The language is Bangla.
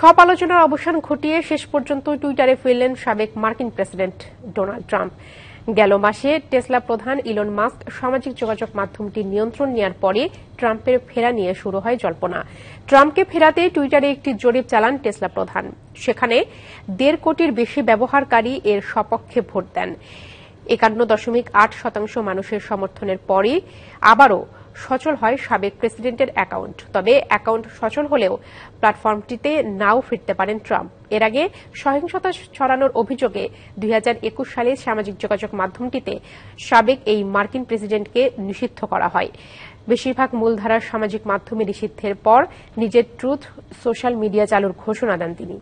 সব আলোচনার অবসান ঘটিয়ে শেষ পর্যন্ত টুইটারে ফিরলেন সাবেক মার্কিন প্রেসিডেন্ট ডোনাল্ড ট্রাম্প গেল মাসে টেসলা প্রধান ইলন মাস্ক সামাজিক যোগাযোগ মাধ্যমটি নিয়ন্ত্রণ নেয়ার পরে ট্রাম্পের ফেরা নিয়ে শুরু হয় জল্পনা ট্রাম্পকে ফেরাতে টুইটারে একটি জরিপ চালান টেসলা প্রধান সেখানে দেড় কোটির বেশি ব্যবহারকারী এর সপক্ষে ভোট দেন একান্ন দশমিক আট শতাংশ মানুষের সমর্থনের পরে আবারও সচল হয় সাবেক প্রেসিডেন্টের অ্যাকাউন্ট তবে অ্যাকাউন্ট সচল হলেও প্ল্যাটফর্মটিতে নাও ফিরতে পারেন ট্রাম্প এর আগে সহিংসতা ছড়ানোর অভিযোগে দুই সালে সামাজিক যোগাযোগ মাধ্যমটিতে সাবেক এই মার্কিন প্রেসিডেন্টকে নিষিদ্ধ করা হয় বেশিরভাগ মূলধারার সামাজিক মাধ্যমে নিষিদ্ধের পর নিজের ট্রুথ সোশ্যাল মিডিয়া চালুর ঘোষণা দেন তিনি